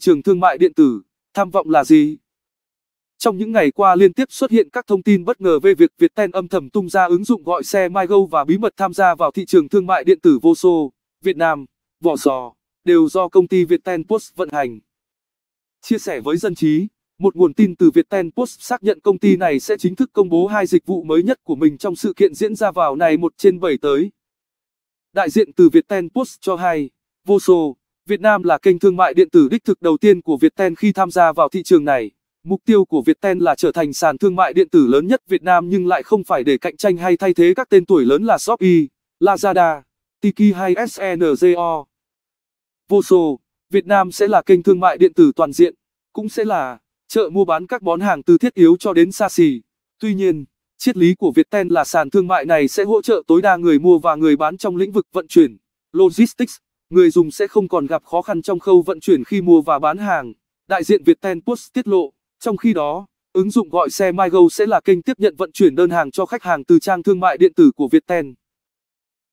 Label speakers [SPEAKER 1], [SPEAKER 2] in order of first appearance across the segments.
[SPEAKER 1] trường thương mại điện tử, tham vọng là gì? Trong những ngày qua liên tiếp xuất hiện các thông tin bất ngờ về việc Viettel âm thầm tung ra ứng dụng gọi xe MyGo và bí mật tham gia vào thị trường thương mại điện tử vô số, Việt Nam, vỏ sò, đều do công ty Viettel Post vận hành. Chia sẻ với dân trí, một nguồn tin từ Viettel Post xác nhận công ty này sẽ chính thức công bố hai dịch vụ mới nhất của mình trong sự kiện diễn ra vào ngày 1 trên 7 tới. Đại diện từ Viettel Post cho hay, vô số Việt Nam là kênh thương mại điện tử đích thực đầu tiên của Viettel khi tham gia vào thị trường này. Mục tiêu của Viettel là trở thành sàn thương mại điện tử lớn nhất Việt Nam nhưng lại không phải để cạnh tranh hay thay thế các tên tuổi lớn là Shopee, Lazada, Tiki hay SNGO. Vô số, Việt Nam sẽ là kênh thương mại điện tử toàn diện, cũng sẽ là chợ mua bán các món hàng từ thiết yếu cho đến xa xỉ. Tuy nhiên, triết lý của Viettel là sàn thương mại này sẽ hỗ trợ tối đa người mua và người bán trong lĩnh vực vận chuyển, logistics người dùng sẽ không còn gặp khó khăn trong khâu vận chuyển khi mua và bán hàng. Đại diện Viettel Post tiết lộ, trong khi đó, ứng dụng gọi xe MyGo sẽ là kênh tiếp nhận vận chuyển đơn hàng cho khách hàng từ trang thương mại điện tử của Viettel.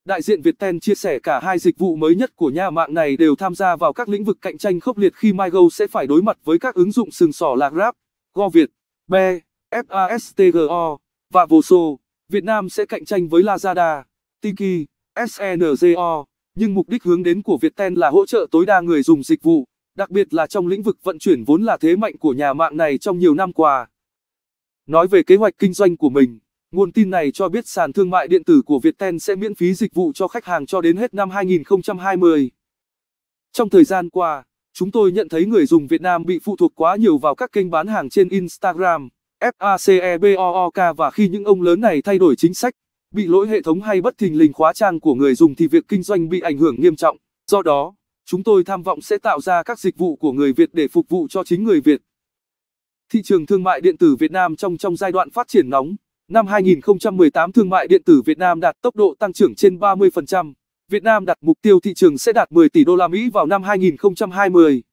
[SPEAKER 1] Đại diện Viettel chia sẻ cả hai dịch vụ mới nhất của nhà mạng này đều tham gia vào các lĩnh vực cạnh tranh khốc liệt khi MyGo sẽ phải đối mặt với các ứng dụng sừng sỏ là Grab, GoViet, Be, FASTGO và Voso. Việt Nam sẽ cạnh tranh với Lazada, Tiki, SNGO. E nhưng mục đích hướng đến của Viettel là hỗ trợ tối đa người dùng dịch vụ, đặc biệt là trong lĩnh vực vận chuyển vốn là thế mạnh của nhà mạng này trong nhiều năm qua. Nói về kế hoạch kinh doanh của mình, nguồn tin này cho biết sàn thương mại điện tử của Viettel sẽ miễn phí dịch vụ cho khách hàng cho đến hết năm 2020. Trong thời gian qua, chúng tôi nhận thấy người dùng Việt Nam bị phụ thuộc quá nhiều vào các kênh bán hàng trên Instagram, FACEBOOK và khi những ông lớn này thay đổi chính sách, bị lỗi hệ thống hay bất thình lình khóa trang của người dùng thì việc kinh doanh bị ảnh hưởng nghiêm trọng. Do đó, chúng tôi tham vọng sẽ tạo ra các dịch vụ của người Việt để phục vụ cho chính người Việt. Thị trường thương mại điện tử Việt Nam trong trong giai đoạn phát triển nóng, năm 2018 thương mại điện tử Việt Nam đạt tốc độ tăng trưởng trên 30%. Việt Nam đặt mục tiêu thị trường sẽ đạt 10 tỷ đô la Mỹ vào năm 2020.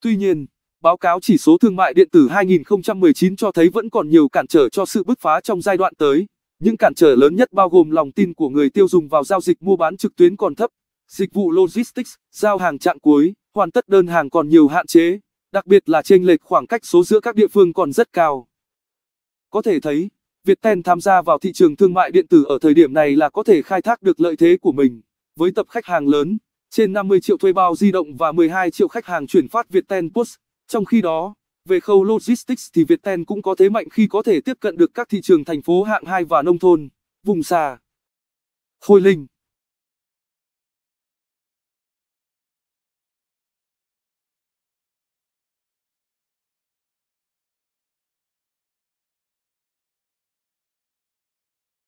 [SPEAKER 1] Tuy nhiên, báo cáo chỉ số thương mại điện tử 2019 cho thấy vẫn còn nhiều cản trở cho sự bứt phá trong giai đoạn tới. Những cản trở lớn nhất bao gồm lòng tin của người tiêu dùng vào giao dịch mua bán trực tuyến còn thấp, dịch vụ logistics, giao hàng trạng cuối, hoàn tất đơn hàng còn nhiều hạn chế, đặc biệt là chênh lệch khoảng cách số giữa các địa phương còn rất cao. Có thể thấy, Viettel tham gia vào thị trường thương mại điện tử ở thời điểm này là có thể khai thác được lợi thế của mình. Với tập khách hàng lớn, trên 50 triệu thuê bao di động và 12 triệu khách hàng chuyển phát Viettel Post, trong khi đó, về khâu logistics thì Viettel cũng có thế mạnh khi có thể tiếp cận được các thị trường thành phố hạng 2 và nông thôn, vùng xa. Khôi Linh